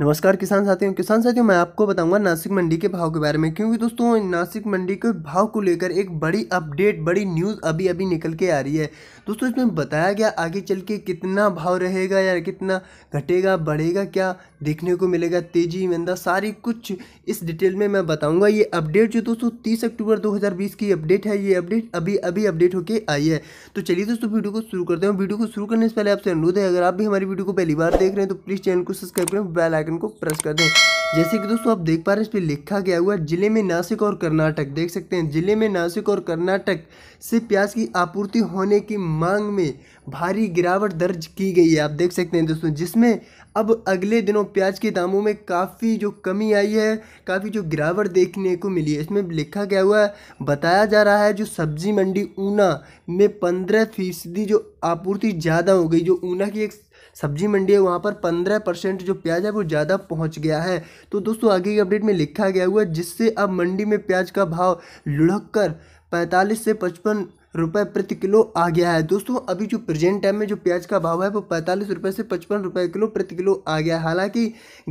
नमस्कार किसान साथियों किसान साथियों मैं आपको बताऊंगा नासिक मंडी के भाव के बारे में क्योंकि दोस्तों नासिक मंडी के भाव को लेकर एक बड़ी अपडेट बड़ी न्यूज़ अभी अभी निकल के आ रही है दोस्तों इसमें बताया गया आगे चल के कितना भाव रहेगा या कितना घटेगा बढ़ेगा क्या देखने को मिलेगा तेजी मंदा सारी कुछ इस डिटेल में मैं बताऊँगा ये अपडेट जो दोस्तों तीस अक्टूबर दो की अपडेट है ये अपडेट अभी अभी अपडेट होकर आई है तो चलिए दोस्तों वीडियो को शुरू करते हैं वीडियो को शुरू करने से पहले आपसे अनुरोध है अगर आप भी हमारी वीडियो को पहली बार देख रहे हैं तो प्लीज़ चैनल को सब्सक्राइब करें बेल आइकन को प्रेस कर दें जैसे कि दोस्तों आप देख पा रहे हैं इस पर लिखा गया हुआ है जिले में नासिक और कर्नाटक देख सकते हैं जिले में नासिक और कर्नाटक से प्याज की आपूर्ति होने की मांग में भारी गिरावट दर्ज की गई है आप देख सकते हैं दोस्तों जिसमें अब अगले दिनों प्याज के दामों में काफ़ी जो कमी आई है काफ़ी जो गिरावट देखने को मिली है इसमें लिखा गया हुआ है बताया जा रहा है जो सब्जी मंडी ऊना में पंद्रह फीसदी जो आपूर्ति ज़्यादा हो गई जो ऊना की एक सब्जी मंडी है वहाँ पर पंद्रह परसेंट जो प्याज है वो ज़्यादा पहुँच गया है तो दोस्तों आगे की अपडेट में लिखा गया हुआ है जिससे अब मंडी में प्याज का भाव लुढ़क कर पैंतालीस से पचपन रुपए प्रति किलो आ गया है दोस्तों अभी जो प्रेजेंट टाइम में जो प्याज का भाव है वो पैंतालीस रुपये से पचपन रुपये किलो प्रति किलो आ गया हालांकि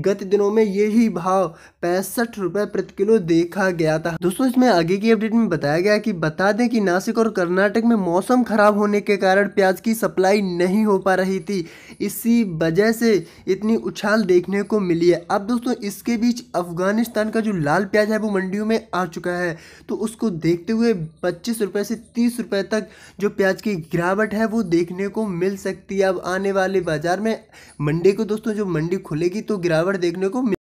गत दिनों में यही भाव पैंसठ रुपये प्रति किलो देखा गया था दोस्तों इसमें आगे की अपडेट में बताया गया कि बता दें कि नासिक और कर्नाटक में मौसम खराब होने के कारण प्याज की सप्लाई नहीं हो पा रही थी इसी वजह से इतनी उछाल देखने को मिली है अब दोस्तों इसके बीच अफगानिस्तान का जो लाल प्याज है वो मंडियों में आ चुका है तो उसको देखते हुए पच्चीस से तीस रुपये रुपए तक जो प्याज की गिरावट है वो देखने को मिल सकती है अब आने वाले बाजार में मंडी को दोस्तों जो मंडी खुलेगी तो गिरावट देखने को